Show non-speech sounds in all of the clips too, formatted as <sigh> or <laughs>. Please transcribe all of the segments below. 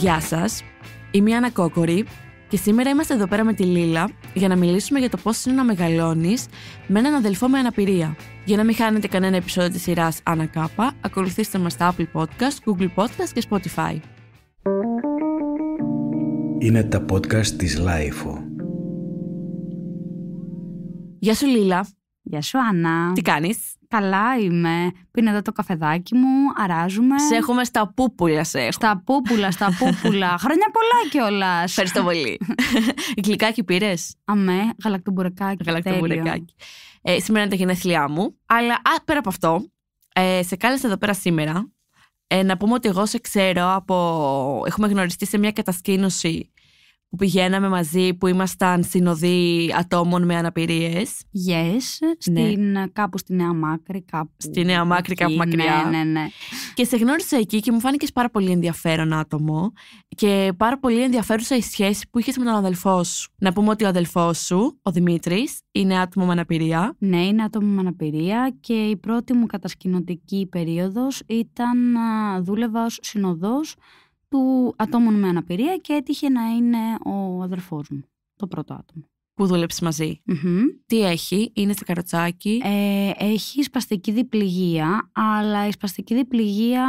Γεια σας, είμαι η Άννα Κόκορη και σήμερα είμαστε εδώ πέρα με τη Λίλα για να μιλήσουμε για το πώς είναι να μεγαλώνεις με έναν αδελφό με αναπηρία. Για να μην χάνετε κανένα επεισόδιο της σειράς Άννα Κάπα, ακολουθήστε μας στα Apple Podcast, Google Podcast και Spotify. Είναι τα podcast της Λάιφο. Γεια σου Λίλα. Γεια σου Άννα. Τι κάνεις? Καλά είμαι. Πίνω εδώ το καφεδάκι μου, αράζουμε. Σε έχουμε στα πούπουλα, σε έχουμε. Στα πούπουλα, στα πούπουλα. <laughs> Χρόνια πολλά κιόλας. Ευχαριστώ πολύ. <laughs> Γλυκάκι πήρες. Αμέ, γαλακτομπουρεκάκι. Γαλακτομπουρεκάκι. Ε, σήμερα είναι τα γενέθλιά μου. Αλλά α, πέρα από αυτό, ε, σε κάλεσα εδώ πέρα σήμερα. Ε, να πούμε ότι εγώ σε ξέρω από. Έχουμε γνωριστεί σε μια κατασκήνωση που πηγαίναμε μαζί, που ήμασταν συνοδοί ατόμων με αναπηρίες. Yes, ναι. στην, ε, κάπου στη Νέα Μάκρη, κάπου. Στη Νέα Μάκρη, κάπου μακριά. Ναι, ναι, ναι. Και σε γνώρισα εκεί και μου φάνηκες πάρα πολύ ενδιαφέρον άτομο και πάρα πολύ ενδιαφέρουσα η σχέση που είχες με τον αδελφό σου. Να πούμε ότι ο αδελφός σου, ο Δημήτρης, είναι άτομο με αναπηρία. Ναι, είναι άτομο με αναπηρία και η πρώτη μου κατασκηνωτική περίοδος ήταν δούλευα ως συνοδός του ατόμων με αναπηρία και έτυχε να είναι ο αδερφός μου, το πρώτο άτομο. Που δούλεψε Τι έχει, είναι στη καροτσάκι. Ε, έχει σπαστική διπληγία, αλλά η σπαστική διπληγία,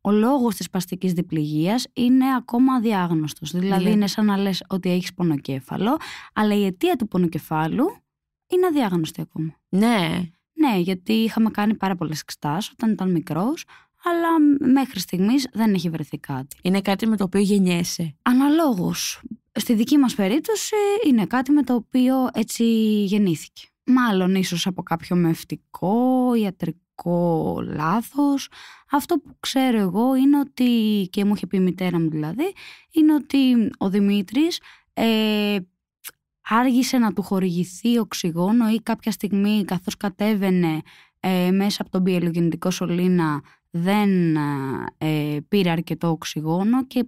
ο λόγος της σπαστικής διπληγίας είναι ακόμα αδιάγνωστος. Δηλαδή ναι. είναι σαν να λες ότι έχεις πονοκέφαλο, αλλά η αιτία του πονοκεφάλου είναι αδιάγνωστη ακόμα. Ναι. Ναι, γιατί είχαμε κάνει πάρα πολλές εξτάσει όταν ήταν μικρός αλλά μέχρι στιγμής δεν έχει βρεθεί κάτι. Είναι κάτι με το οποίο γεννιέσαι. Αναλόγως. Στη δική μας περίπτωση είναι κάτι με το οποίο έτσι γεννήθηκε. Μάλλον ίσως από κάποιο μευτικό, ιατρικό λάθος. Αυτό που ξέρω εγώ είναι ότι, και μου είχε πει η μητέρα μου δηλαδή, είναι ότι ο Δημήτρης ε, άργησε να του χορηγηθεί οξυγόνο ή κάποια στιγμή καθώς κατέβαινε ε, μέσα από τον πιελογεννητικό σωλήνα δεν ε, πήρε αρκετό οξυγόνο και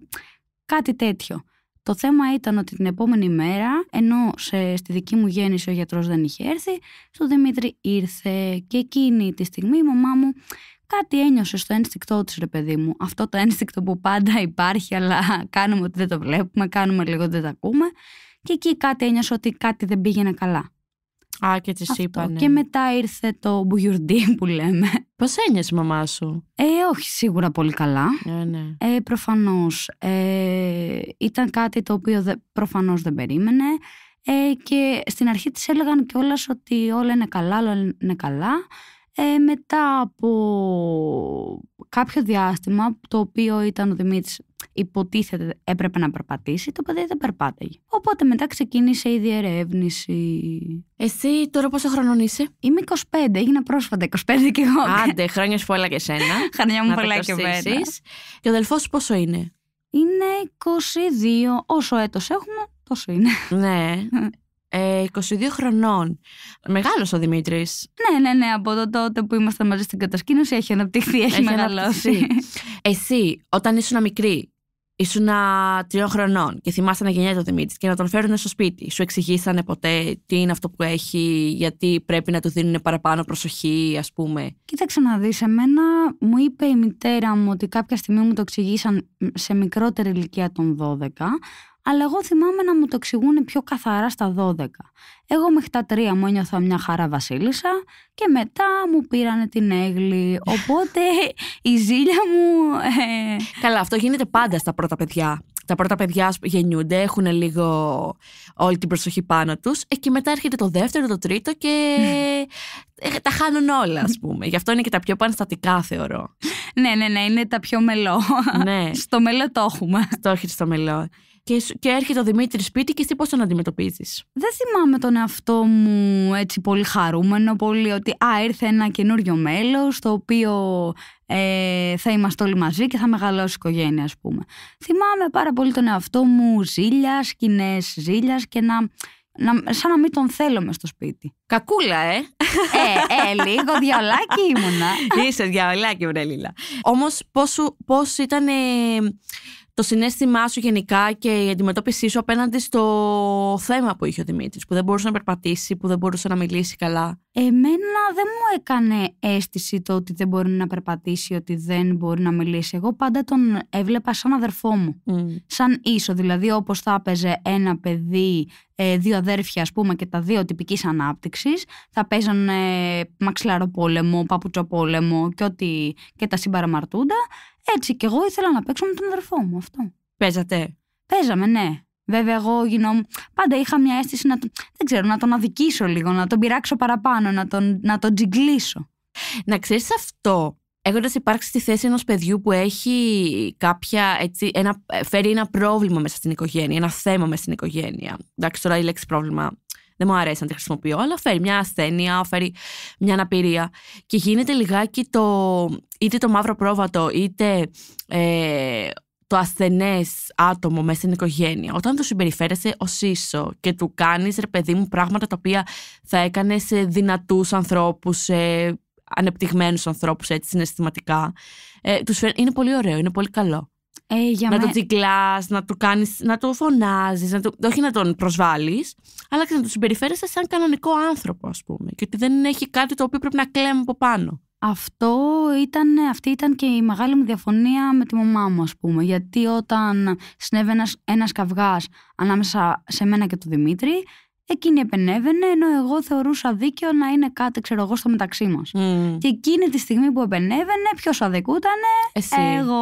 κάτι τέτοιο. Το θέμα ήταν ότι την επόμενη μέρα, ενώ σε, στη δική μου γέννηση ο γιατρός δεν είχε έρθει, στο Δημήτρη ήρθε και εκείνη τη στιγμή η μαμά μου κάτι ένιωσε στο ένστικτό της ρε παιδί μου. Αυτό το ένστικτο που πάντα υπάρχει αλλά κάνουμε ότι δεν το βλέπουμε, κάνουμε λίγο ότι δεν τα ακούμε και εκεί κάτι ένιωσε ότι κάτι δεν πήγαινε καλά. Α, και τη είπανε. Και μετά ήρθε το μπουγιουρντί που λέμε. Πώς ένιωσε η μαμά σου. Ε, όχι, σίγουρα πολύ καλά. Ε, ναι. ε, Προφανώς. Ε, ήταν κάτι το οποίο δε, προφανώς δεν περίμενε. Ε, και στην αρχή της έλεγαν κιόλας ότι όλα είναι καλά, όλα είναι καλά. Ε, μετά από κάποιο διάστημα, το οποίο ήταν ο Δημήτρης υποτίθεται έπρεπε να περπατήσει, το παιδί δεν περπάταγε. Οπότε μετά ξεκίνησε η διερεύνηση. Εσύ τώρα πόσο χρονών είσαι? Είμαι 25, έγινα πρόσφατα 25 και εγώ. Άντε, χρόνια σου πολλά και σένα. <laughs> Χρόνια μου πολλά και εμένα. Και ο αδελφός σου πόσο είναι? Είναι 22, όσο έτος έχουμε, τόσο είναι. Ναι. 22 ε, χρονών. Μεγάλος ο Δημήτρης. Ναι, ναι, ναι. Από το τότε που ήμασταν μαζί στην κατασκήνωση έχει αναπτυχθεί, έχει, έχει μεγαλώσει. Αναπτυχθεί. Εσύ, όταν ήσουν μικρή, Ήσουνα τριών χρονών και θυμάσαι να γεννιέται ο Δημήτρης και να τον φέρουν στο σπίτι. Σου εξηγήσανε ποτέ τι είναι αυτό που έχει, γιατί πρέπει να του δίνουν παραπάνω προσοχή, ας πούμε. Κοίταξε να δεις. Εμένα μου είπε η μητέρα μου ότι κάποια στιγμή μου το εξηγήσαν σε μικρότερη ηλικία των 12, αλλά εγώ θυμάμαι να μου το εξηγούν πιο καθαρά στα 12. Εγώ μέχρι τα τρία μου ένιωθα μια χαρά βασίλισσα και μετά μου πήρανε την έγλη. Οπότε <laughs> η ζήλια μου... Ε, Καλά, αυτό γίνεται πάντα στα πρώτα παιδιά. Τα πρώτα παιδιά γεννιούνται, έχουν λίγο όλη την προσοχή πάνω τους. Ε, και μετά έρχεται το δεύτερο, το τρίτο και <laughs> ε, τα χάνουν όλα, ας πούμε. Γι' αυτό είναι και τα πιο πανστατικά, θεωρώ. Ναι, ναι, ναι, είναι τα πιο μελό. Ναι. <laughs> Στο μελό το έχουμε. Το έχετε στο μελό. Και, και έρχεται ο Δημήτρης σπίτι και εσύ πώς τον αντιμετωπίζεις. Δεν θυμάμαι τον εαυτό μου έτσι πολύ χαρούμενο, πολύ ότι α, ήρθε ένα καινούριο μέλος, το οποίο ε, θα είμαστε όλοι μαζί και θα μεγαλώσει η οικογένεια, ας πούμε. Θυμάμαι πάρα πολύ τον εαυτό μου ζήλιας, σκηνές ζήλιας και να να, σαν να μην τον θέλω μες στο σπίτι. Κακούλα, ε! ε, ε λίγο διαολάκι ήμουνα. Είσαι διαολάκι, βρε Λίλα. Όμως πώς, ήταν ε, το συνέστημά σου γενικά και η αντιμετώπιση σου απέναντι στο θέμα που είχε ο Δημήτρης, που δεν μπορούσε να περπατήσει, που δεν μπορούσε να μιλήσει καλά. Εμένα δεν μου έκανε αίσθηση το ότι δεν μπορεί να περπατήσει, ότι δεν μπορεί να μιλήσει. Εγώ πάντα τον έβλεπα σαν αδερφό μου. Mm. Σαν ίσο, δηλαδή όπως θα έπαιζε ένα παιδί, ε, δύο αδέρφια ας πούμε και τα δύο τυπικής ανάπτυξης, θα παίζανε μαξιλαροπόλεμο, παπουτσοπόλεμο και, ότι, και τα συμπαραμαρτούντα. Έτσι κι εγώ ήθελα να παίξω με τον αδερφό μου αυτό. Παίζατε. Παίζαμε, ναι. Βέβαια, εγώ γινόμουν. Πάντα είχα μια αίσθηση να τον. Δεν ξέρω, να τον αδικήσω λίγο, να τον πειράξω παραπάνω, να τον, να τον τζιγκλίσω. Να ξέρεις αυτό, έχοντας υπάρξει στη θέση ενός παιδιού που έχει κάποια. Έτσι, ένα, φέρει ένα πρόβλημα μέσα στην οικογένεια, ένα θέμα μέσα στην οικογένεια. Εντάξει, τώρα η λέξη πρόβλημα δεν μου αρέσει να τη χρησιμοποιώ, αλλά φέρει μια ασθένεια, φέρει μια αναπηρία. Και γίνεται λιγάκι το, είτε το μαύρο πρόβατο, είτε ε, το ασθενές άτομο μέσα στην οικογένεια. Όταν του συμπεριφέρεσαι ως ίσο και του κάνεις ρε παιδί μου πράγματα τα οποία θα έκανε σε δυνατούς ανθρώπους, σε ανεπτυγμένους ανθρώπους έτσι συναισθηματικά. Ε, είναι πολύ ωραίο, είναι πολύ καλό. Ε, να με... τον τσιγκλά, να του κάνεις, να το φωνάζεις, το... όχι να τον προσβάλλεις, αλλά και να του συμπεριφέρεσαι σαν κανονικό άνθρωπο, ας πούμε. Και ότι δεν έχει κάτι το οποίο πρέπει να κλαίμε από πάνω. Αυτό ήταν, αυτή ήταν και η μεγάλη μου διαφωνία με τη μαμά μου, ας πούμε. Γιατί όταν συνέβαινε ένας καυγάς ανάμεσα σε μένα και τον Δημήτρη, εκείνη επενέβαινε, ενώ εγώ θεωρούσα δίκαιο να είναι κάτι, ξέρω εγώ, στο μεταξύ μας. Και εκείνη τη στιγμή που επενέβαινε, ποιος αδικούτανε, Εσύ. εγώ.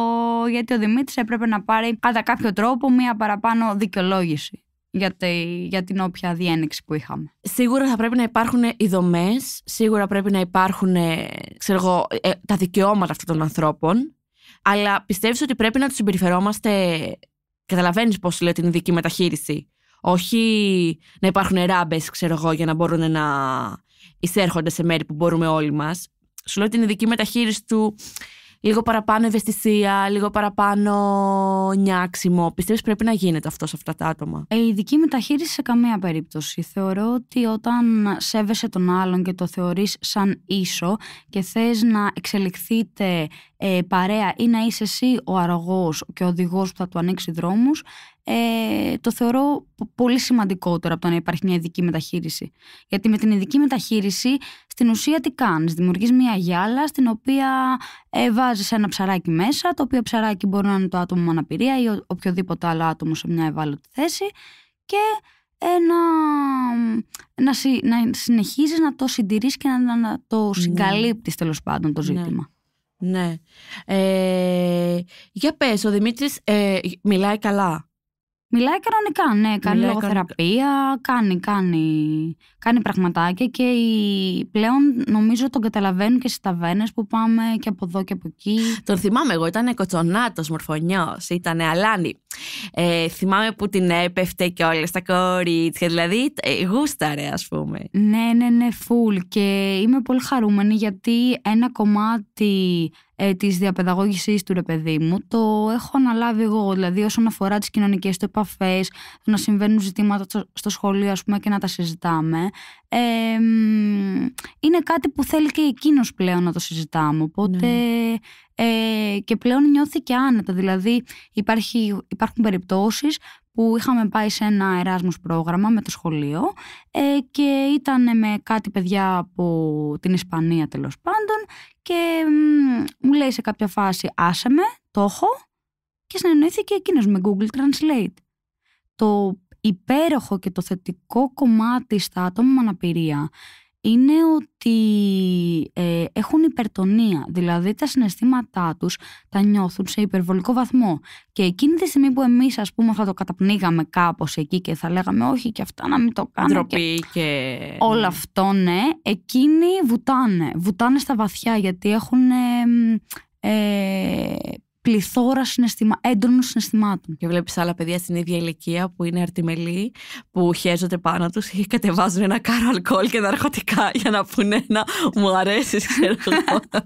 Γιατί ο Δημήτρης έπρεπε να πάρει κατά κάποιο τρόπο μία παραπάνω δικαιολόγηση για, τη, την όποια διένεξη που είχαμε. Σίγουρα θα πρέπει να υπάρχουν οι δομές, σίγουρα πρέπει να υπάρχουν ε, ξέρω εγώ, ε, τα δικαιώματα αυτών των ανθρώπων. Αλλά πιστεύεις ότι πρέπει να τους συμπεριφερόμαστε. Καταλαβαίνεις πώς λέω την ειδική μεταχείριση όχι να υπάρχουν ράμπες, ξέρω εγώ, για να μπορούν να εισέρχονται σε μέρη που μπορούμε όλοι μας. Σου λέω την ειδική μεταχείριση του. Λίγο παραπάνω ευαισθησία, λίγο παραπάνω νιάξιμο. Πιστεύεις πρέπει να γίνεται αυτός σε αυτά τα άτομα. Ε, η δική μεταχείριση σε καμία περίπτωση. Θεωρώ ότι όταν σέβεσαι τον άλλον και το θεωρείς σαν ίσο και θες να εξελιχθείτε ε, παρέα ή να είσαι εσύ ο αρρωγός και ο οδηγός που θα του ανοίξει δρόμους, ε, το θεωρώ πολύ σημαντικότερο από το να υπάρχει μια ειδική μεταχείριση. Γιατί με την ειδική μεταχείριση, στην ουσία τι κάνεις, δημιουργείς μια γυάλα στην οποία ε, βάζεις ένα ψαράκι μέσα, το οποίο ψαράκι μπορεί να είναι το άτομο με αναπηρία ή οποιοδήποτε άλλο άτομο σε μια ευάλωτη θέση και να, συ, να συνεχίζεις να το συντηρείς και να, το ναι. συγκαλύπτεις ναι. τέλος πάντων το ναι. ζήτημα. Ναι. Ε, για πες, ο Δημήτρης ε, μιλάει καλά. Μιλάει κανονικά, ναι. Κάνει Μιλάει λογοθεραπεία, κάνει, κάνει, κάνει πραγματάκια και η... πλέον νομίζω τον καταλαβαίνουν και στι ταβέρνε που πάμε και από εδώ και από εκεί. Τον θυμάμαι εγώ, ήταν κοτσονάτος μορφωνιός, ήταν αλάνι. Ε, θυμάμαι που την έπεφτε και όλα στα κορίτσια. Δηλαδή, ε, γούσταρε, ας πούμε. Ναι, ναι, ναι, φουλ. Και είμαι πολύ χαρούμενη γιατί ένα κομμάτι ε, της διαπαιδαγώγησής του ρε παιδί μου το έχω αναλάβει εγώ δηλαδή όσον αφορά τις κοινωνικές του επαφές να συμβαίνουν ζητήματα στο σχολείο ας πούμε και να τα συζητάμε ε, είναι κάτι που θέλει και εκείνος πλέον να το συζητάμε οπότε ναι. ε, και πλέον νιώθει και άνετα δηλαδή υπάρχει, υπάρχουν περιπτώσεις που είχαμε πάει σε ένα εράσμος πρόγραμμα με το σχολείο ε, και ήταν με κάτι παιδιά από την Ισπανία τέλος πάντων και μου λέει σε κάποια φάση άσε με, το έχω και συνεννοήθηκε εκείνος με Google Translate. Το υπέροχο και το θετικό κομμάτι στα άτομα με αναπηρία είναι ότι ε, έχουν υπερτονία, δηλαδή τα συναισθήματά τους τα νιώθουν σε υπερβολικό βαθμό και εκείνη τη στιγμή που εμείς ας πούμε θα το καταπνίγαμε κάπως εκεί και θα λέγαμε όχι και αυτά να μην το κάνουμε και... και... όλο ναι. αυτό ναι, εκείνοι βουτάνε, βουτάνε στα βαθιά γιατί έχουν ε, ε πληθώρα συναισθημα... έντονων συναισθημάτων. Και βλέπεις άλλα παιδιά στην ίδια ηλικία που είναι αρτιμελή που χαίζονται πάνω τους ή κατεβάζουν ένα κάρο αλκοόλ και ναρκωτικά για να πούνε ένα μου αρέσεις, ξέρω εγώ. <laughs>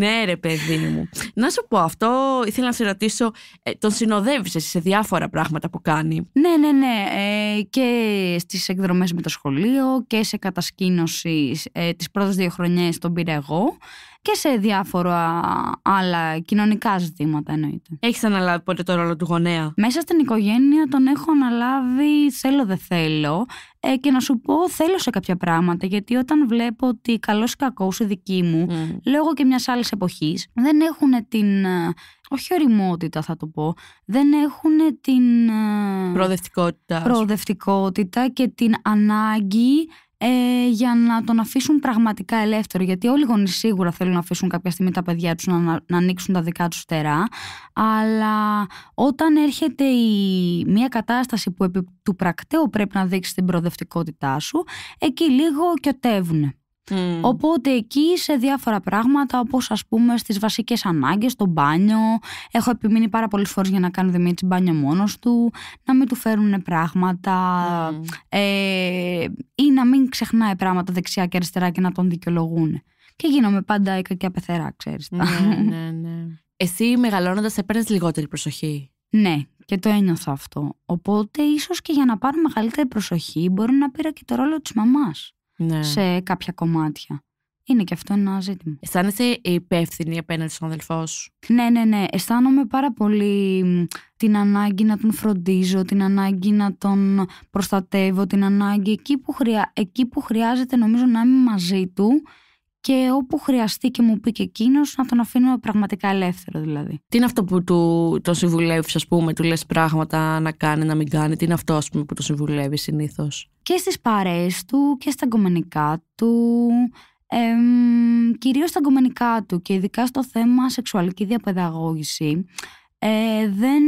ναι, ρε παιδί μου. Να σου πω αυτό, ήθελα να σε ρωτήσω, ε, τον συνοδεύεις σε διάφορα πράγματα που κάνει. Ναι, ναι, ναι. Ε, και στις εκδρομές με το σχολείο και σε κατασκήνωση ε, τις πρώτες δύο χρονιές τον πήρα εγώ και σε διάφορα άλλα κοινωνικά ζητήματα εννοείται. Έχεις αναλάβει ποτέ το ρόλο του γονέα. Μέσα στην οικογένεια τον έχω αναλάβει θέλω δεν θέλω ε, και να σου πω θέλω σε κάποια πράγματα γιατί όταν βλέπω ότι καλός ή κακός οι δικοί μου λόγω και μιας άλλης εποχής δεν έχουν την ε, όχι οριμότητα θα το πω, δεν έχουν την ε, προοδευτικότητα και την ανάγκη ε, για να τον αφήσουν πραγματικά ελεύθερο. Γιατί όλοι οι γονείς σίγουρα θέλουν να αφήσουν κάποια στιγμή τα παιδιά τους να, να ανοίξουν τα δικά τους στερά. Αλλά όταν έρχεται η, μια κατάσταση που επί του πρακτέου πρέπει να δείξει την προοδευτικότητά σου, εκεί λίγο κιωτεύουν. Mm. Οπότε εκεί σε διάφορα πράγματα, όπως ας πούμε στις βασικές ανάγκες, το μπάνιο. Έχω επιμείνει πάρα πολλές φορές για να κάνω Δημήτρη μπάνιο μόνος του, να μην του φέρουν πράγματα mm. ε, ή να μην ξεχνάει πράγματα δεξιά και αριστερά και να τον δικαιολογούν. Και γίνομαι πάντα η κακιά πεθερά, ξέρεις. Ναι, ναι, ναι. Εσύ μεγαλώνοντας, έπαιρνες λιγότερη προσοχή. Ναι, και το ένιωθα αυτό. Οπότε, ίσως και για να πάρω μεγαλύτερη προσοχή, μπορεί να πήρα και το ρόλο της μαμάς ναι. σε κάποια κομμάτια. Είναι και αυτό ένα ζήτημα. Αισθάνεσαι υπεύθυνη απέναντι στον αδελφό σου. Ναι, ναι, ναι. Αισθάνομαι πάρα πολύ την ανάγκη να τον φροντίζω, την ανάγκη να τον προστατεύω, την ανάγκη εκεί που, χρειά... εκεί που χρειάζεται νομίζω να είμαι μαζί του και όπου χρειαστεί και μου πει και εκείνος, να τον αφήνω πραγματικά ελεύθερο δηλαδή. Τι είναι αυτό που του, τον συμβουλεύεις, ας πούμε, του λες πράγματα να κάνει, να μην κάνει, τι είναι αυτό ας πούμε, που τον συμβουλεύεις συνήθως. Και στις παρέες του και στα κομμενικά του. Ε, κυρίως στα κομμενικά του και ειδικά στο θέμα σεξουαλική διαπαιδαγώγηση ε, δεν,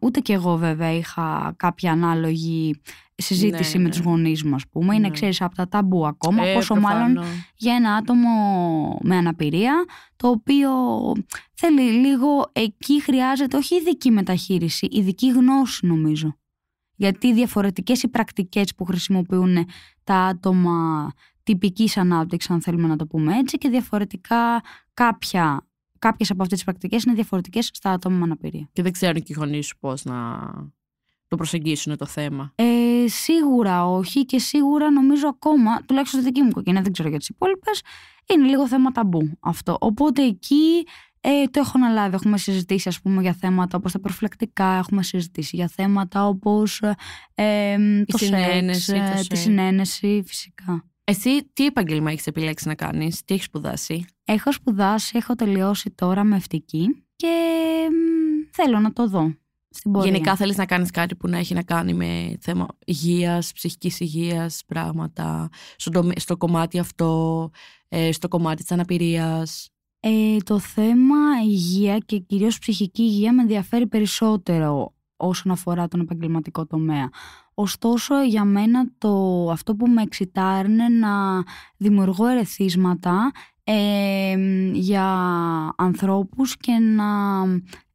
ούτε κι εγώ βέβαια είχα κάποια ανάλογη συζήτηση ναι, με ναι. τους γονείς μου ας πούμε ναι. είναι ξέρεις από τα ταμπού ακόμα ε, πόσο μάλλον για ένα άτομο με αναπηρία το οποίο θέλει λίγο εκεί χρειάζεται όχι ειδική μεταχείριση ειδική γνώση νομίζω γιατί διαφορετικές οι πρακτικές που χρησιμοποιούν τα άτομα τυπικής ανάπτυξης αν θέλουμε να το πούμε έτσι και διαφορετικά κάποια Κάποιες από αυτές τις πρακτικές είναι διαφορετικές στα άτομα με αναπηρία. Και δεν ξέρουν και οι γονείς σου πώς να το προσεγγίσουν το θέμα. Ε, σίγουρα όχι και σίγουρα νομίζω ακόμα, τουλάχιστον στη δική μου κοκκινά, δεν ξέρω για τις υπόλοιπες, είναι λίγο θέμα ταμπού αυτό. Οπότε εκεί ε, το έχω αναλάβει. Έχουμε συζητήσει, ας πούμε, για θέματα όπως τα προφυλακτικά, έχουμε συζητήσει για θέματα όπως ε, ε, ε, το Η τη συνένεση, φυσικά. Εσύ τι επαγγελμα έχεις επιλέξει να κάνεις. τι έχεις σπουδάσει. Έχω σπουδάσει, έχω τελειώσει τώρα με ευτική και θέλω να το δω. Γενικά θέλεις να κάνεις κάτι που να έχει να κάνει με θέμα υγείας, ψυχικής υγείας, πράγματα. Στο, στο κομμάτι αυτό, ε, στο κομμάτι της αναπηρίας. Ε, το θέμα υγεία και κυρίως ψυχική υγεία με ενδιαφέρει περισσότερο όσον αφορά τον επαγγελματικό τομέα. Ωστόσο, για μένα το, αυτό που με εξητάρει είναι να δημιουργώ ερεθίσματα ε, για ανθρώπους και να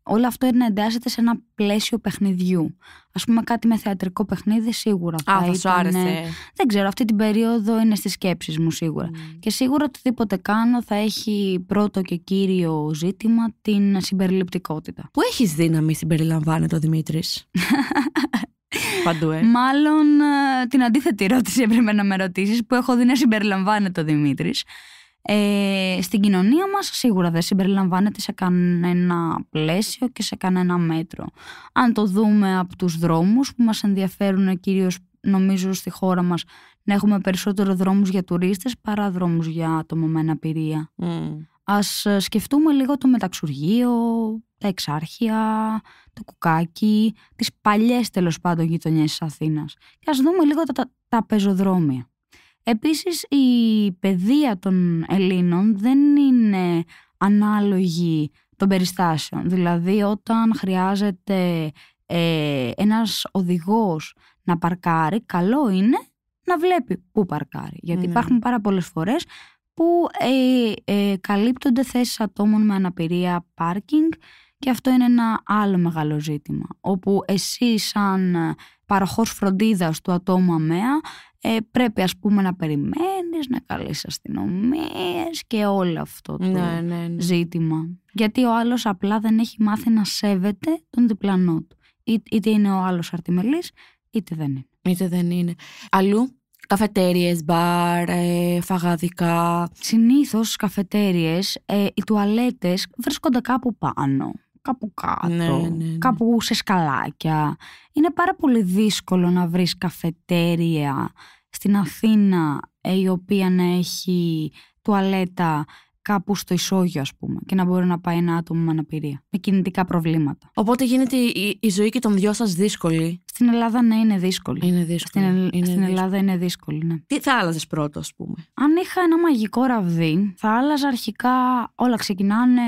όλο αυτό είναι εντάσσεται σε ένα πλαίσιο παιχνιδιού. Ας πούμε, κάτι με θεατρικό παιχνίδι σίγουρα. Α, θα, θα σου άρεσε. Δεν ξέρω, αυτή την περίοδο είναι στις σκέψεις μου σίγουρα. Mm. Και σίγουρα οτιδήποτε κάνω θα έχει πρώτο και κύριο ζήτημα την συμπεριληπτικότητα. Πού έχεις δύναμη συμπεριλαμβάνεται ο Δημήτρης. <laughs> Παντού, ε. Μάλλον ε, την αντίθετη ερώτηση έπρεπε να με ρωτήσεις, που έχω δει να συμπεριλαμβάνεται ο Δημήτρης. Ε, στην κοινωνία μας σίγουρα δεν συμπεριλαμβάνεται σε κανένα πλαίσιο και σε κανένα μέτρο. Αν το δούμε από τους δρόμους που μας ενδιαφέρουν κυρίως νομίζω στη χώρα μας να έχουμε περισσότερο δρόμους για τουρίστες παρά δρόμους για άτομα με αναπηρία. Mm. Ας ε, σκεφτούμε λίγο το μεταξουργείο, τα εξάρχεια, το κουκάκι, τις παλιές τέλος πάντων γειτονιές της Αθήνας. Και ας δούμε λίγο τα, τα πεζοδρόμια. Επίσης η παιδεία των Ελλήνων δεν είναι ανάλογη των περιστάσεων. Δηλαδή όταν χρειάζεται ε, ένας οδηγός να παρκάρει, καλό είναι να βλέπει πού παρκάρει. Γιατί ναι, ναι. υπάρχουν πάρα πολλές φορές που ε, ε, καλύπτονται θέσεις ατόμων με αναπηρία πάρκινγκ και αυτό είναι ένα άλλο μεγάλο ζήτημα. Όπου εσύ σαν παροχός φροντίδας του ατόμου αμαία ε, πρέπει ας πούμε να περιμένεις, να καλείς αστυνομίες και όλο αυτό το ναι, ναι, ναι. ζήτημα. Γιατί ο άλλος απλά δεν έχει μάθει να σέβεται τον διπλανό του. είτε είναι ο άλλος αρτιμελής, είτε δεν είναι. Είτε δεν είναι. Αλλού, καφετέριες, μπαρ, ε, φαγαδικά. Συνήθως στις καφετέριες ε, οι τουαλέτες βρίσκονται κάπου πάνω κάπου κάτω, ναι, ναι, ναι. κάπου σε σκαλάκια. Είναι πάρα πολύ δύσκολο να βρεις καφετέρια στην Αθήνα ε, η οποία να έχει τουαλέτα κάπου στο ισόγειο, ας πούμε, και να μπορεί να πάει ένα άτομο με αναπηρία, με κινητικά προβλήματα. Οπότε γίνεται η, ζωή και των δυο σας δύσκολη. Στην Ελλάδα, ναι, είναι δύσκολη. Είναι δύσκολη. Στην, Ελλάδα είναι δύσκολη, ναι. Τι θα άλλαζες πρώτο, ας πούμε. Αν είχα ένα μαγικό ραβδί, θα άλλαζα αρχικά όλα ξεκινάνε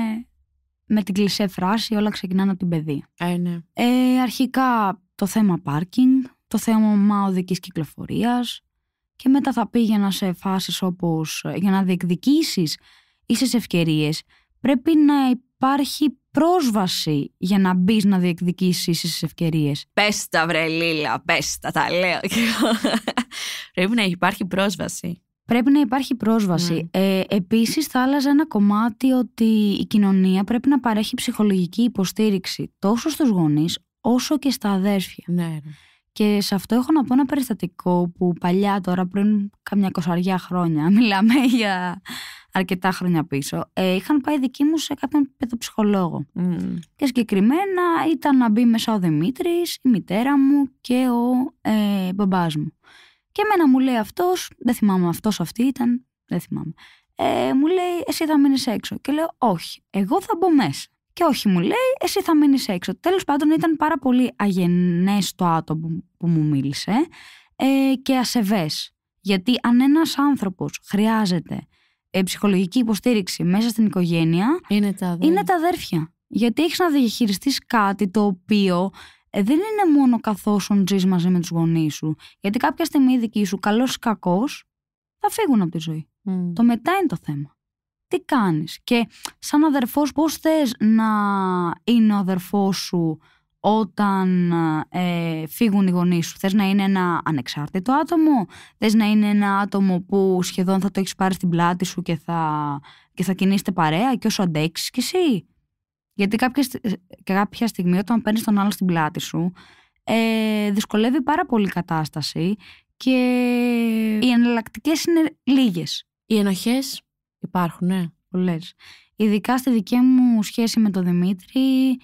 με την κλεισέ φράση όλα ξεκινάνε από την παιδεία. ναι. ε, αρχικά το θέμα πάρκινγκ, το θέμα οδικής κυκλοφορίας και μετά θα πήγαινα σε φάσεις όπως ε, για να διεκδικήσεις ίσες ευκαιρίες πρέπει να υπάρχει πρόσβαση για να μπεις να διεκδικήσεις ίσες ευκαιρίες. Πες τα, βρε Λίλα, πες τα, τα λέω. <laughs> Πρέπει να υπάρχει πρόσβαση. Πρέπει να υπάρχει πρόσβαση. Ναι. Ε, επίσης Επίση, θα άλλαζα ένα κομμάτι ότι η κοινωνία πρέπει να παρέχει ψυχολογική υποστήριξη τόσο στους γονείς όσο και στα αδέρφια. Ναι, ναι. Και σε αυτό έχω να πω ένα περιστατικό που παλιά τώρα, πριν καμιά κοσαριά χρόνια, <laughs> μιλάμε για αρκετά χρόνια πίσω, ε, είχαν πάει δική μου σε κάποιον παιδοψυχολόγο. Mm. Και συγκεκριμένα ήταν να μπει μέσα ο Δημήτρης, η μητέρα μου και ο ε, μου. Και εμένα μου λέει αυτός, δεν θυμάμαι αυτός αυτή ήταν, δεν θυμάμαι. Ε, μου λέει, εσύ θα μείνεις έξω. Και λέω, Όχι, εγώ θα μπω μέσα. Και όχι, μου λέει, εσύ θα μείνεις έξω. Τέλος πάντων, ήταν πάρα πολύ αγενές το άτομο που μου μίλησε ε, και ασεβές. Γιατί αν ένας άνθρωπος χρειάζεται ε, ψυχολογική υποστήριξη μέσα στην οικογένεια, είναι τα αδέρφια. Είναι τα αδέρφια. Γιατί έχεις να διαχειριστείς κάτι το οποίο ε, δεν είναι μόνο καθώς ζει μαζί με τους γονείς σου. Γιατί κάποια στιγμή οι δικοί σου, καλός ή κακός, θα φύγουν από τη ζωή. Το μετά είναι το θέμα. Τι κάνεις. Και σαν αδερφός, πώς θες να είναι ο αδερφός σου όταν ε, φύγουν οι γονείς σου. Θες να είναι ένα ανεξάρτητο άτομο, θες να είναι ένα άτομο που σχεδόν θα το έχεις πάρει στην πλάτη σου και θα, και θα παρέα και όσο αντέξεις κι εσύ. Γιατί κάποια, ε, κάποια στιγμή όταν παίρνεις τον άλλο στην πλάτη σου, ε, δυσκολεύει πάρα πολύ η κατάσταση και οι εναλλακτικές είναι λίγες. Οι ενοχές υπάρχουν, ναι. Πολλέ. Ειδικά στη δική μου σχέση με τον Δημήτρη,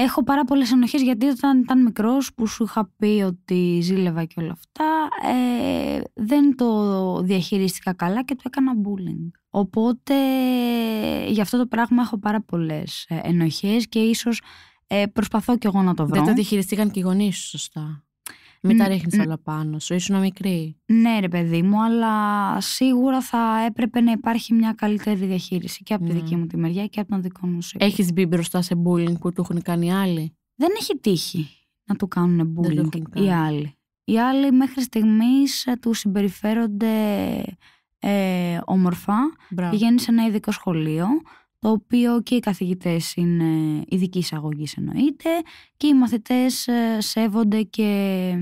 Έχω πάρα πολλές ενοχές γιατί όταν ήταν μικρός που σου είχα πει ότι ζήλευα και όλα αυτά, ε, δεν το διαχειρίστηκα καλά και το έκανα bullying. Οπότε γι' αυτό το πράγμα έχω πάρα πολλές ε, ενοχές και ίσως ε, προσπαθώ κι εγώ να το βρω. Δεν το διαχειριστήκαν και οι γονείς σωστά. Μην τα ρίχνεις όλα πάνω σου. Ήσουν μικρή. Ναι, ρε παιδί μου, αλλά σίγουρα θα έπρεπε να υπάρχει μια καλύτερη διαχείριση και από τη δική ναι. μου τη μεριά και από τον δικό μου σου. Έχεις μπει μπροστά σε bullying που του έχουν κάνει άλλοι. Δεν έχει τύχει να του κάνουν bullying οι άλλοι. Οι άλλοι μέχρι στιγμής ε, του συμπεριφέρονται ε, ομορφά. Πηγαίνεις σε ένα ειδικό σχολείο το οποίο και οι καθηγητές είναι ειδική αγωγή εννοείται και οι μαθητές ε, σέβονται και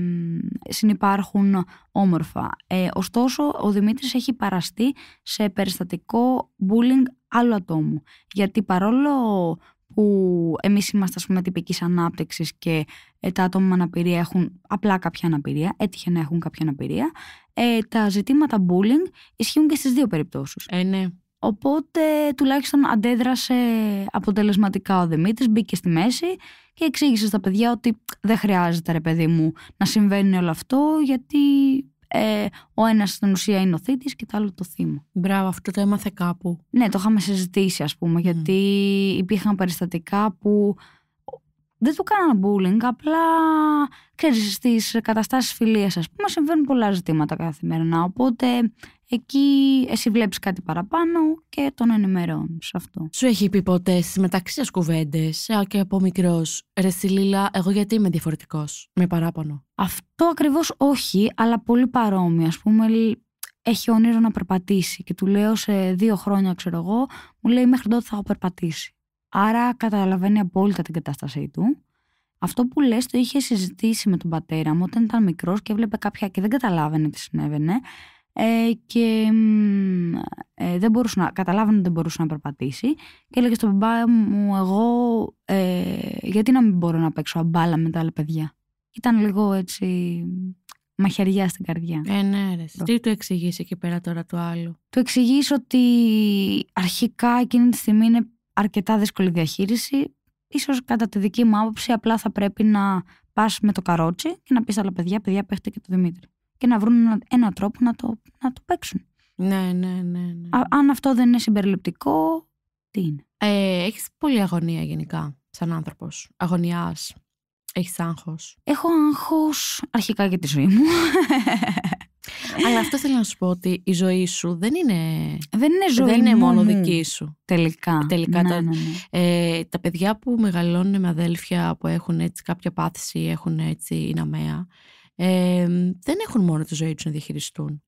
συνεπάρχουν όμορφα. Ε, ωστόσο, ο Δημήτρης έχει παραστεί σε περιστατικό bullying άλλου ατόμου. Γιατί παρόλο που εμείς είμαστε ας πούμε τυπικής ανάπτυξης και ε, τα άτομα με αναπηρία έχουν απλά κάποια αναπηρία, έτυχε να έχουν κάποια αναπηρία, ε, τα ζητήματα bullying ισχύουν και στις δύο περιπτώσεις. Ε, ναι. Οπότε τουλάχιστον αντέδρασε αποτελεσματικά ο Δημήτρης, μπήκε στη μέση και εξήγησε στα παιδιά ότι δεν χρειάζεται ρε παιδί μου να συμβαίνει όλο αυτό γιατί ε, ο ένας στην ουσία είναι ο θήτης και το άλλο το θύμα. Μπράβο, αυτό το έμαθε κάπου. Ναι, το είχαμε συζητήσει ας πούμε mm. γιατί υπήρχαν περιστατικά που δεν του κάνανε bullying, απλά ξέρεις στις καταστάσεις φιλίας ας πούμε συμβαίνουν πολλά ζητήματα καθημερινά οπότε Εκεί εσύ βλέπεις κάτι παραπάνω και τον ενημερώνεις αυτό. Σου έχει πει ποτέ μεταξύ σα κουβέντε και από μικρός Ρε Σιλίλα, εγώ γιατί είμαι διαφορετικός, με παράπονο. Αυτό ακριβώς όχι, αλλά πολύ παρόμοιο. Ας πούμε, έχει όνειρο να περπατήσει και του λέω σε δύο χρόνια, ξέρω εγώ, μου λέει μέχρι τότε θα έχω περπατήσει. Άρα καταλαβαίνει απόλυτα την κατάστασή του. Αυτό που λες το είχε συζητήσει με τον πατέρα μου όταν ήταν μικρός και έβλεπε κάποια και δεν καταλάβαινε τι συνέβαινε ε, και ε, δεν μπορούσε να, καταλάβαινε ότι δεν μπορούσε να περπατήσει και έλεγε στον μπαμπά μου εγώ ε, γιατί να μην μπορώ να παίξω αμπάλα με τα άλλα παιδιά. Ήταν λίγο έτσι μαχαιριά στην καρδιά. Ε, ναι, ρε. Τι του εξηγήσει εκεί πέρα τώρα του άλλου. Του εξηγήσει ότι αρχικά εκείνη τη στιγμή είναι αρκετά δύσκολη διαχείριση. Ίσως κατά τη δική μου άποψη απλά θα πρέπει να πας με το καρότσι και να πεις άλλα παιδιά, παιδιά παίχτε και το Δημήτρη και να βρουν ένα, τρόπο να το, να το παίξουν. Ναι, ναι, ναι. ναι. αν αυτό δεν είναι συμπεριληπτικό, τι είναι. Ε, Έχεις πολλή αγωνία γενικά, σαν άνθρωπος. Αγωνιάς. Έχεις άγχος. Έχω άγχος αρχικά για τη ζωή μου. <laughs> Αλλά αυτό θέλω να σου πω ότι η ζωή σου δεν είναι. Δεν είναι ζωή Δεν είναι μόνο ναι. δική σου. Τελικά. Τελικά ναι, τα, ναι, Ε, τα παιδιά που μεγαλώνουν με αδέλφια που έχουν έτσι κάποια πάθηση, έχουν έτσι η ναμαία δεν έχουν μόνο τη ζωή τους να διαχειριστούν.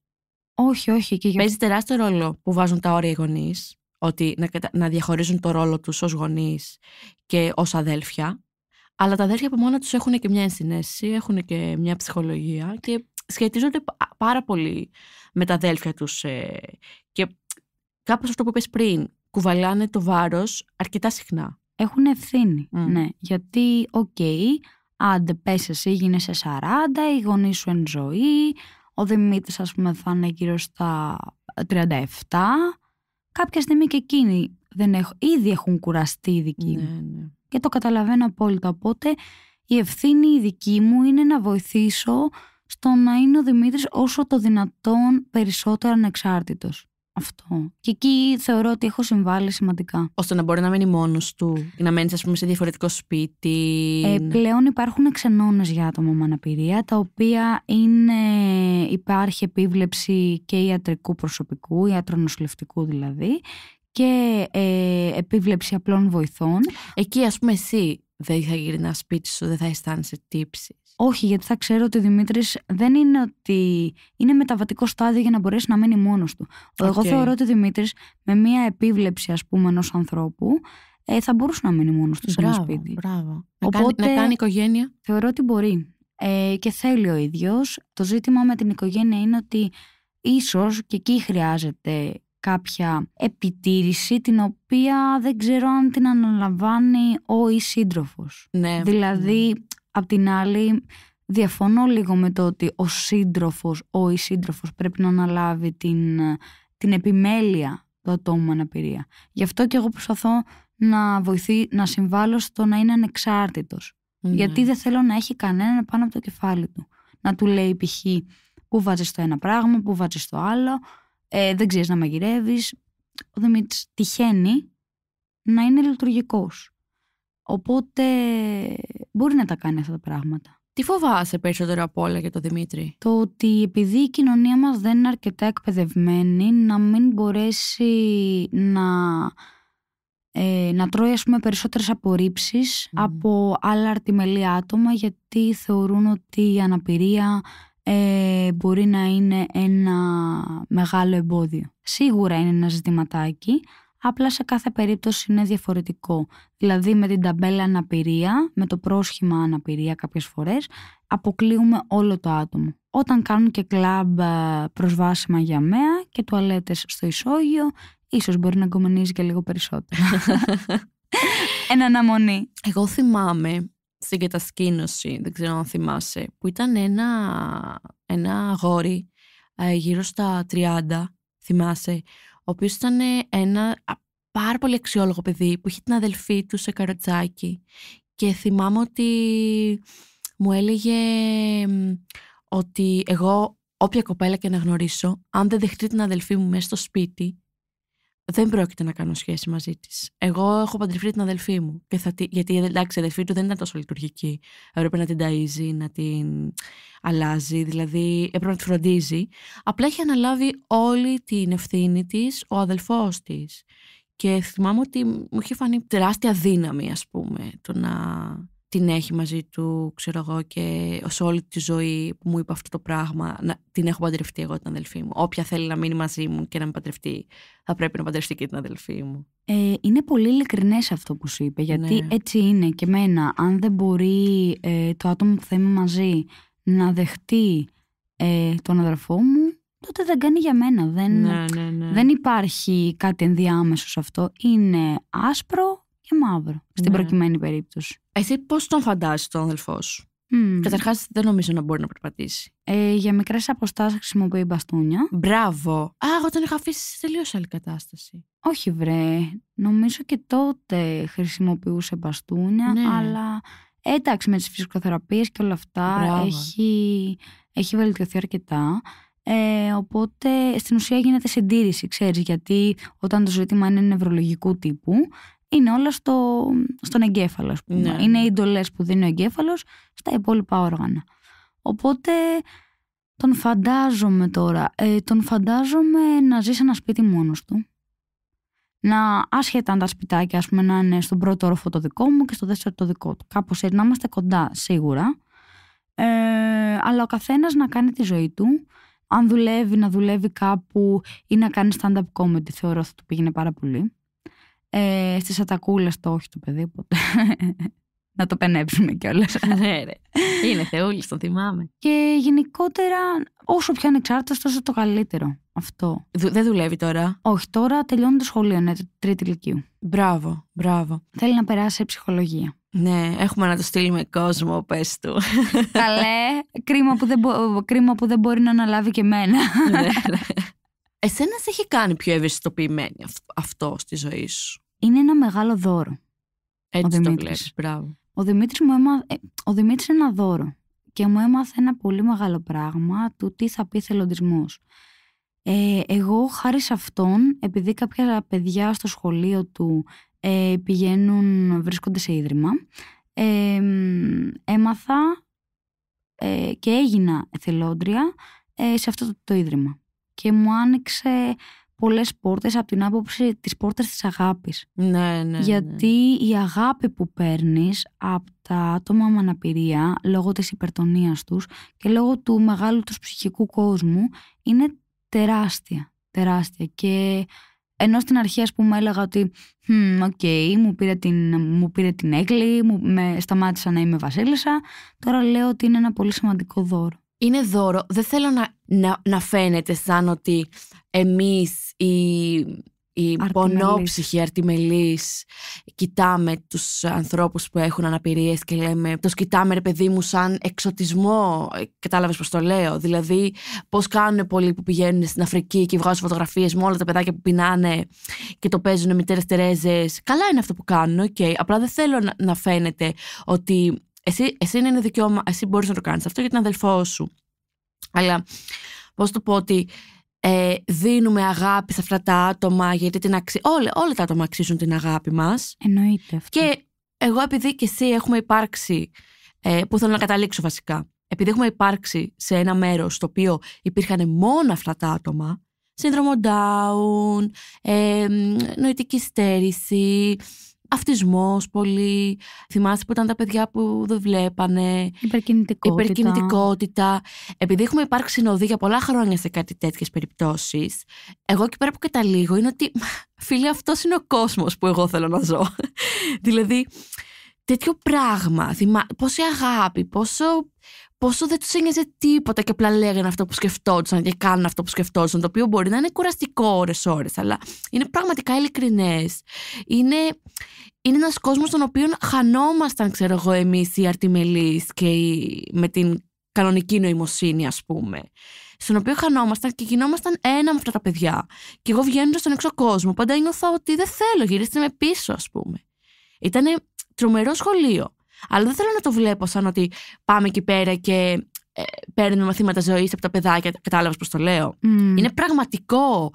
Όχι, όχι. Και... Παίζει τεράστιο ρόλο που βάζουν τα όρια οι γονείς, ότι να, να διαχωρίζουν το ρόλο τους ως γονείς και ως αδέλφια. Αλλά τα αδέλφια από μόνα τους έχουν και μια ενσυναίσθηση, έχουν και μια ψυχολογία και σχετίζονται πάρα πολύ με τα αδέλφια τους. Ε, και κάπως αυτό που είπες πριν, κουβαλάνε το βάρος αρκετά συχνά. Έχουν ευθύνη. Ναι. Γιατί, οκ, okay, άντε πες εσύ σε 40, οι γονείς σου εν ζωή, ο Δημήτρης ας πούμε θα είναι γύρω στα 37, κάποια στιγμή και εκείνοι δεν έχ, ήδη έχουν κουραστεί οι δικοί ναι, ναι. Και το καταλαβαίνω απόλυτα, οπότε η ευθύνη η δική μου είναι να βοηθήσω στο να είναι ο Δημήτρης όσο το δυνατόν περισσότερο ανεξάρτητος. Αυτό. Και εκεί θεωρώ ότι έχω συμβάλει σημαντικά. Ώστε να μπορεί να μένει μόνος του ή να μένεις, ας πούμε, σε διαφορετικό σπίτι. Ε, πλέον υπάρχουν ξενώνες για άτομα με αναπηρία, τα οποία είναι. υπάρχει επίβλεψη και ιατρικού προσωπικού, ιατρονοσηλευτικού δηλαδή, και ε, επίβλεψη απλών βοηθών. Εκεί, ας πούμε, εσύ δεν θα γυρνά σπίτι σου, δεν θα αισθάνεσαι τύψει. Όχι, γιατί θα ξέρω ότι ο Δημήτρης δεν είναι ότι είναι μεταβατικό στάδιο για να μπορέσει να μείνει μόνος του. Εγώ θεωρώ ότι ο Δημήτρης με μία επίβλεψη, ας πούμε, ενός ανθρώπου, ε, θα μπορούσε να μείνει μόνος του σε ένα σπίτι. Μπράβο. Οπότε, να, κάνει, οικογένεια. Θεωρώ ότι μπορεί. Ε, και θέλει ο ίδιος. Το ζήτημα με την οικογένεια είναι ότι ίσως και εκεί χρειάζεται κάποια επιτήρηση την οποία δεν ξέρω αν την αναλαμβάνει ο ή σύντροφος. Ναι. Δηλαδή, ναι. απ' την άλλη, διαφωνώ λίγο με το ότι ο σύντροφος, ο ή σύντροφος πρέπει να αναλάβει την, την επιμέλεια του ατόμου με αναπηρία. Γι' αυτό και εγώ προσπαθώ να βοηθεί, να συμβάλλω στο να είναι ανεξάρτητος. Ναι. Γιατί δεν θέλω να έχει κανέναν πάνω από το κεφάλι του. Να του λέει π.χ. που βάζεις το ένα πράγμα, που βάζεις το άλλο ε, δεν ξέρεις να μαγειρεύεις. Ο Δημήτρης τυχαίνει να είναι λειτουργικός. Οπότε μπορεί να τα κάνει αυτά τα πράγματα. Τι φοβάσαι περισσότερο από όλα για τον Δημήτρη. Το ότι επειδή η κοινωνία μας δεν είναι αρκετά εκπαιδευμένη να μην μπορέσει να, ε, να τρώει ας πούμε, περισσότερες απορρίψεις από άλλα αρτιμελή άτομα γιατί θεωρούν ότι η αναπηρία ε, μπορεί να είναι ένα μεγάλο εμπόδιο. Σίγουρα είναι ένα ζητηματάκι, απλά σε κάθε περίπτωση είναι διαφορετικό. Δηλαδή με την ταμπέλα αναπηρία, με το πρόσχημα αναπηρία κάποιες φορές, αποκλείουμε όλο το άτομο. Όταν κάνουν και κλαμπ ε, προσβάσιμα για μέα και τουαλέτες στο ισόγειο, ίσως μπορεί να εγκομενίζει και λίγο περισσότερο. Ένα <laughs> αναμονή. Εγώ θυμάμαι στην κατασκήνωση, δεν ξέρω αν θυμάσαι, που ήταν ένα, ένα αγόρι ε, γύρω στα 30, θυμάσαι, ο οποίος ήταν ένα πάρα πολύ αξιόλογο παιδί που είχε την αδελφή του σε καροτσάκι και θυμάμαι ότι μου έλεγε ότι εγώ όποια κοπέλα και να γνωρίσω, αν δεν δεχτεί την αδελφή μου μέσα στο σπίτι, δεν πρόκειται να κάνω σχέση μαζί της. Εγώ έχω παντρευτεί την αδελφή μου. Και θα, γιατί εντάξει, η αδελφή του δεν ήταν τόσο λειτουργική. Έπρεπε να την ταΐζει, να την αλλάζει, δηλαδή έπρεπε να τη φροντίζει. Απλά έχει αναλάβει όλη την ευθύνη της ο αδελφός της. Και θυμάμαι ότι μου είχε φανεί τεράστια δύναμη, ας πούμε, το να την έχει μαζί του, ξέρω εγώ, και σε όλη τη ζωή που μου είπε αυτό το πράγμα, να, την έχω παντρευτεί εγώ την αδελφή μου. Όποια θέλει να μείνει μαζί μου και να με παντρευτεί, θα πρέπει να παντρευτεί και την αδελφή μου. Ε, είναι πολύ ειλικρινές αυτό που σου είπε, γιατί ναι. έτσι είναι και μένα. Αν δεν μπορεί ε, το άτομο που θα είμαι μαζί να δεχτεί ε, τον αδερφό μου, τότε δεν κάνει για μένα. Δεν, ναι, ναι, δεν υπάρχει κάτι ενδιάμεσο σε αυτό. Είναι άσπρο και ε, μαύρο, στην ναι. προκειμένη περίπτωση. Ε, εσύ πώς τον φαντάζεις τον αδελφός σου. Mm. Καταρχάς, δεν νομίζω να μπορεί να περπατήσει. Ε, για μικρές αποστάσεις χρησιμοποιεί μπαστούνια. Μπράβο. Α, εγώ τον είχα αφήσει σε τελείως άλλη κατάσταση. Όχι, βρε. Νομίζω και τότε χρησιμοποιούσε μπαστούνια, ναι. αλλά ε, εντάξει, με τις φυσικοθεραπείες και όλα αυτά έχει, έχει βελτιωθεί αρκετά. Ε, οπότε στην ουσία γίνεται συντήρηση, ξέρεις, γιατί όταν το ζήτημα είναι νευρολογικού τύπου, είναι όλα στο, στον εγκέφαλο. Ας πούμε. Ναι, ναι. Είναι οι εντολές που δίνει ο εγκέφαλος στα υπόλοιπα όργανα. Οπότε τον φαντάζομαι τώρα. Ε, τον φαντάζομαι να ζει σε ένα σπίτι μόνος του. Να άσχετα αν τα σπιτάκια, ας πούμε, να είναι στον πρώτο όροφο το δικό μου και στο δεύτερο το δικό του. Κάπως έτσι, να είμαστε κοντά σίγουρα. Ε, αλλά ο καθένας να κάνει τη ζωή του. Αν δουλεύει, να δουλεύει κάπου ή να κάνει stand-up comedy, θεωρώ ότι του πήγαινε πάρα πολύ ε, στις ατακούλες το όχι του παιδί ποτέ. <laughs> να το πενέψουμε κιόλας. <laughs> ναι, ρε. Είναι θεούλης, το θυμάμαι. Και γενικότερα, όσο πιο ανεξάρτητος, τόσο το καλύτερο. Αυτό. δεν δουλεύει τώρα. Όχι, τώρα τελειώνει το σχολείο, ναι, τρίτη ηλικίου. Μπράβο, μπράβο. Θέλει να περάσει σε ψυχολογία. Ναι, έχουμε να το στείλουμε κόσμο, πες του. Καλέ, κρίμα που, δεν κρίμα που δεν μπορεί να αναλάβει και εμένα. ναι, <laughs> ναι. Εσένα σε έχει κάνει πιο ευαισθητοποιημένη αυτό στη ζωή σου. Είναι ένα μεγάλο δώρο. Έτσι ο το μπράβο. Ο Δημήτρης, μου έμα... Ε, ο Δημήτρης είναι ένα δώρο και μου έμαθε ένα πολύ μεγάλο πράγμα του τι θα πει θελοντισμός. Ε, εγώ χάρη σε αυτόν, επειδή κάποια παιδιά στο σχολείο του ε, πηγαίνουν, βρίσκονται σε ίδρυμα, έμαθα ε, και έγινα εθελόντρια ε, σε αυτό το, το ίδρυμα και μου άνοιξε πολλές πόρτες από την άποψη τις πόρτες της αγάπης. Ναι, ναι, ναι, Γιατί η αγάπη που παίρνεις από τα άτομα με αναπηρία λόγω της υπερτονίας τους και λόγω του μεγάλου τους ψυχικού κόσμου είναι τεράστια, τεράστια και ενώ στην αρχή ας πούμε έλεγα ότι οκ, okay, μου, πήρε την, μου την έγκλη, με σταμάτησα να είμαι βασίλισσα, τώρα λέω ότι είναι ένα πολύ σημαντικό δώρο είναι δώρο. Δεν θέλω να, να, να φαίνεται σαν ότι εμείς οι, οι πονόψυχοι αρτιμελείς κοιτάμε τους ανθρώπους που έχουν αναπηρίες και λέμε τους κοιτάμε ρε παιδί μου σαν εξωτισμό ε, κατάλαβες πως το λέω δηλαδή πως κάνουν πολλοί που πηγαίνουν στην Αφρική και βγάζουν φωτογραφίες με όλα τα παιδάκια που πεινάνε και το παίζουν μητέρες τερέζες καλά είναι αυτό που κάνουν okay. απλά δεν θέλω να, να φαίνεται ότι εσύ, εσύ είναι δικαίωμα, εσύ μπορείς να το κάνεις αυτό για την αδελφό σου. Αλλά πώς το πω ότι ε, δίνουμε αγάπη σε αυτά τα άτομα γιατί την αξι... όλα, όλα τα άτομα αξίζουν την αγάπη μας. Εννοείται αυτό. Και εγώ επειδή και εσύ έχουμε υπάρξει, ε, που θέλω να καταλήξω βασικά, επειδή έχουμε υπάρξει σε ένα μέρος στο οποίο υπήρχαν μόνο αυτά τα άτομα, σύνδρομο Down, ε, νοητική στέρηση, Αυτισμός πολύ. Θυμάστε που ήταν τα παιδιά που δεν βλέπανε. Υπερκινητικότητα. Υπερκινητικότητα. Επειδή έχουμε υπάρξει συνοδοί για πολλά χρόνια σε κάτι τέτοιες περιπτώσεις, εγώ εκεί πέρα που καταλήγω είναι ότι, φίλοι, αυτός είναι ο κόσμος που εγώ θέλω να ζω. <laughs> δηλαδή, τέτοιο πράγμα. Θυμά... Πόση αγάπη, πόσο πόσο δεν τους ένοιαζε τίποτα και απλά λέγανε αυτό που σκεφτόντουσαν και κάνουν αυτό που σκεφτόντουσαν. Το οποίο μπορεί να είναι κουραστικό ώρε-ώρε, αλλά είναι πραγματικά ειλικρινές. Είναι, είναι ένας κόσμος στον οποίο χανόμασταν, ξέρω εγώ, εμείς οι αρτιμελείς και οι, με την κανονική νοημοσύνη, ας πούμε. Στον οποίο χανόμασταν και γινόμασταν ένα με αυτά τα παιδιά. Και εγώ βγαίνοντας στον έξω κόσμο, πάντα νιώθα ότι δεν θέλω, γυρίστε με πίσω, ας πούμε. Ήταν τρομερό σχολείο. Αλλά δεν θέλω να το βλέπω σαν ότι πάμε εκεί πέρα και ε, παίρνουμε μαθήματα ζωής από τα παιδάκια. Κατάλαβες πώς το λέω. Είναι πραγματικό.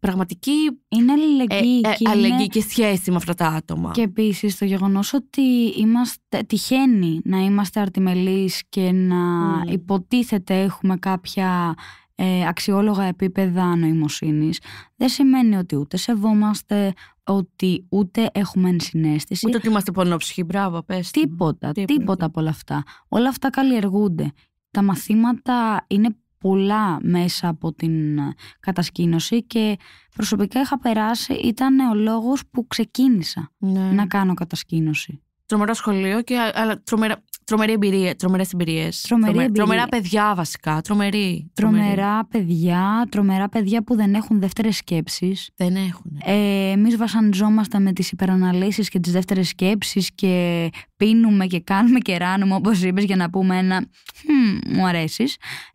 πραγματική. Είναι αλληλεγγύη. Ε, ε, και είναι... σχέση με αυτά τα άτομα. Και επίσης το γεγονός ότι είμαστε τυχαίνει να είμαστε αρτιμελείς και να υποτίθεται έχουμε κάποια ε, αξιόλογα επίπεδα νοημοσύνης δεν σημαίνει ότι ούτε σεβόμαστε, ότι ούτε έχουμε ενσυναίσθηση. Ούτε ότι είμαστε πονόψυχοι. Μπράβο, πες. Τίποτα, τίποτα, από όλα αυτά. Όλα αυτά καλλιεργούνται. Τα μαθήματα είναι πολλά μέσα από την ε, κατασκήνωση και προσωπικά είχα περάσει, ήταν ο λόγος που ξεκίνησα ναι. να κάνω κατασκήνωση. Τρομερό σχολείο και αλλά, τρομερα... Τρομερή εμπειρία, τρομερές εμπειρίες. Τρομερή Τρομε... Τρομερά παιδιά βασικά. Τρομερή. Τρομερά παιδιά, τρομερά παιδιά που δεν έχουν δεύτερες σκέψεις. Δεν έχουν. Ε, εμείς βασανζόμαστε με τις υπεραναλύσεις και τις δεύτερες σκέψεις και πίνουμε και κάνουμε και ράνουμε όπως είπες για να πούμε ένα μου αρέσεις.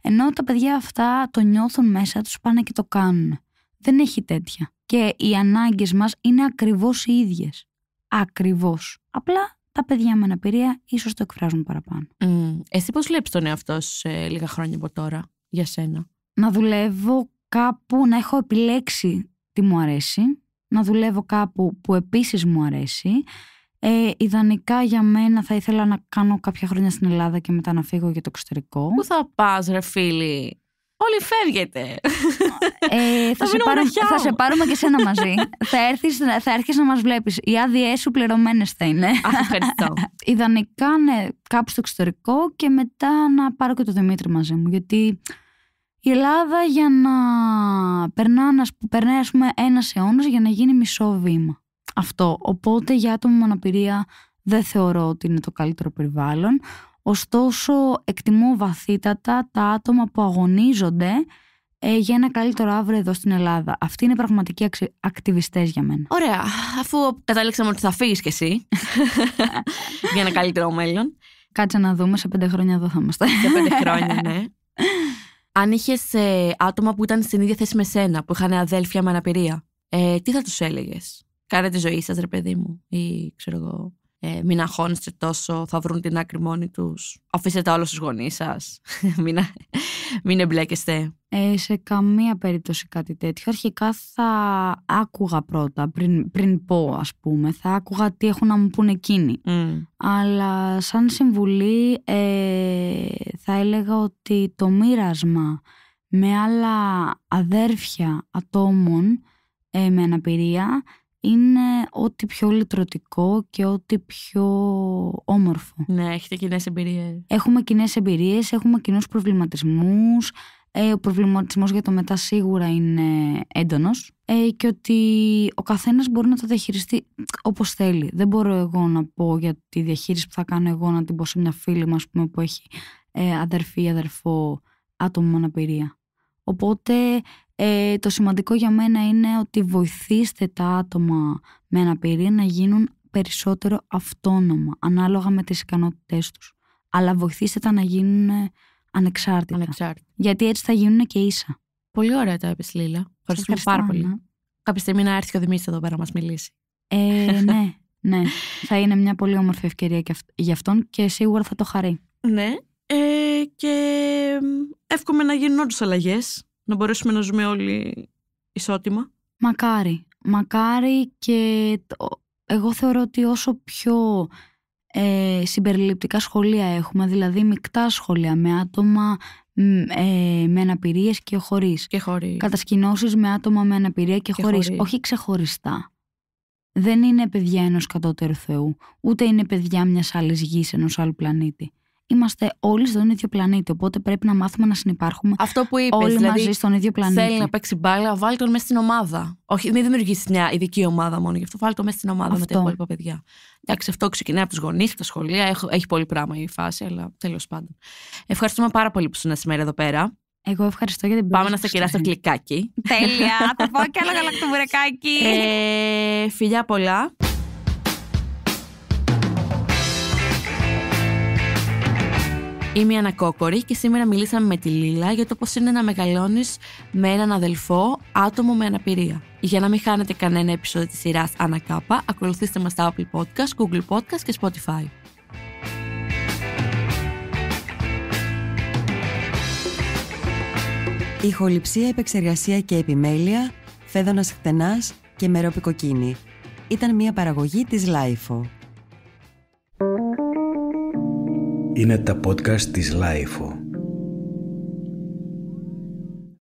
Ενώ τα παιδιά αυτά το νιώθουν μέσα τους πάνε και το κάνουν. Δεν έχει τέτοια. Και οι ανάγκες μας είναι ακριβώς οι ίδιες. Ακριβώς. Απλά τα παιδιά με αναπηρία ίσως το εκφράζουν παραπάνω. Mm. Εσύ πώς βλέπεις τον εαυτό σου σε λίγα χρόνια από τώρα για σένα. Να δουλεύω κάπου, να έχω επιλέξει τι μου αρέσει, να δουλεύω κάπου που επίσης μου αρέσει. Ε, ιδανικά για μένα θα ήθελα να κάνω κάποια χρόνια στην Ελλάδα και μετά να φύγω για το εξωτερικό. Πού θα πας ρε φίλη Όλοι φεύγετε. Ε, θα, σε πάρω θα σε πάρουμε και σένα μαζί. <laughs> θα έρθεις, θα να μας βλέπεις. Οι άδειές σου πληρωμένες θα είναι. Αχ, <laughs> Ιδανικά, ναι, κάπου στο εξωτερικό και μετά να πάρω και το Δημήτρη μαζί μου. Γιατί η Ελλάδα για να περνά, περνάει ας πούμε ένας για να γίνει μισό βήμα. Αυτό. Οπότε για άτομα με αναπηρία δεν θεωρώ ότι είναι το καλύτερο περιβάλλον. Ωστόσο, εκτιμώ βαθύτατα τα άτομα που αγωνίζονται ε, για ένα καλύτερο αύριο εδώ στην Ελλάδα. Αυτοί είναι πραγματικοί αξι... ακτιβιστές για μένα. Ωραία. Αφού καταλήξαμε ότι θα φύγεις κι εσύ <laughs> για ένα καλύτερο μέλλον. Κάτσε να δούμε, σε πέντε χρόνια εδώ θα είμαστε. Σε πέντε <laughs> χρόνια, ναι. Αν είχες ε, άτομα που ήταν στην ίδια θέση με σένα, που είχαν αδέλφια με αναπηρία, ε, τι θα τους έλεγες. Κάνε τη ζωή σας, ρε παιδί μου, ή ξέρω εγώ ε, μην αγχώνεστε τόσο, θα βρουν την άκρη μόνοι τους. Αφήστε τα όλα στους γονείς σας, <laughs> μην, εμπλέκεστε. Ε, σε καμία περίπτωση κάτι τέτοιο. Αρχικά θα άκουγα πρώτα, πριν, πριν πω ας πούμε, θα άκουγα τι έχουν να μου πούν εκείνοι. Αλλά σαν συμβουλή ε, θα έλεγα ότι το μοίρασμα με άλλα αδέρφια ατόμων ε, με αναπηρία είναι ό,τι πιο λυτρωτικό και ό,τι πιο όμορφο. Ναι, έχετε κοινές εμπειρίες. Έχουμε κοινές εμπειρίες, έχουμε κοινούς προβληματισμούς. Ε, ο προβληματισμός για το μετά σίγουρα είναι έντονος. Ε, και ότι ο καθένας μπορεί να το διαχειριστεί όπως θέλει. Δεν μπορώ εγώ να πω για τη διαχείριση που θα κάνω εγώ να την πω σε μια φίλη μου, που έχει ε, αδερφή ή αδερφό άτομο με αναπηρία. Οπότε ε, το σημαντικό για μένα είναι ότι βοηθήστε τα άτομα με αναπηρία να γίνουν περισσότερο αυτόνομα, ανάλογα με τις ικανότητές τους. Αλλά βοηθήστε τα να γίνουν ανεξάρτητα. Γιατί έτσι θα γίνουν και ίσα. Πολύ ωραία τα είπες Λίλα. Ευχαριστούμε πάρα πολύ. Ναι. Κάποια στιγμή να έρθει και ο Δημήτρης εδώ πέρα να μας μιλήσει. Ε, ναι, ναι. θα είναι μια πολύ όμορφη ευκαιρία για αυτόν και σίγουρα θα το χαρεί. Ναι. Ε, και εύχομαι να γίνουν όντως αλλαγές να μπορέσουμε να ζούμε όλοι ισότιμα. Μακάρι. Μακάρι και εγώ θεωρώ ότι όσο πιο ε, συμπεριληπτικά σχολεία έχουμε, δηλαδή μεικτά σχολεία με άτομα ε, με αναπηρίες και χωρίς. Και χωρίς. Κατασκηνώσεις με άτομα με αναπηρία και, και χωρίς. Όχι ξεχωριστά. Δεν είναι παιδιά ενός κατώτερου θεού, ούτε είναι παιδιά μιας άλλης γης ενός άλλου πλανήτη είμαστε όλοι στον ίδιο πλανήτη. Οπότε πρέπει να μάθουμε να συνεπάρχουμε Αυτό που είπες, όλοι δηλαδή, μαζί στον ίδιο πλανήτη. Θέλει να παίξει μπάλα, βάλει τον μέσα στην ομάδα. Όχι, μην δημιουργήσεις μια ειδική ομάδα μόνο γι' αυτό. Βάλει τον μέσα στην ομάδα με τα υπόλοιπα παιδιά. Εντάξει, αυτό ξεκινάει από τους γονείς, από τα σχολεία. έχει πολύ πράγμα η φάση, αλλά τέλος πάντων. Ευχαριστούμε πάρα πολύ που ήσουν σήμερα εδώ πέρα. Εγώ ευχαριστώ για την Πάμε να στα κοιτάξω κλικάκι. Τέλεια. Θα πω και άλλο γαλακτοβουρεκάκι. Ε, φιλιά πολλά. Είμαι η Ανακόκορη και σήμερα μιλήσαμε με τη Λίλα για το πώς είναι να μεγαλώνεις με έναν αδελφό άτομο με αναπηρία. Για να μην χάνετε κανένα επεισόδιο της σειράς Ανακάπα, ακολουθήστε μας στα Apple Podcast, Google Podcast και Spotify. Ηχοληψία, επεξεργασία και επιμέλεια, φέδωνας χτενάς και μερόπικοκίνη. Ήταν μια παραγωγή της LIFO. Είναι τα podcast της LIFO.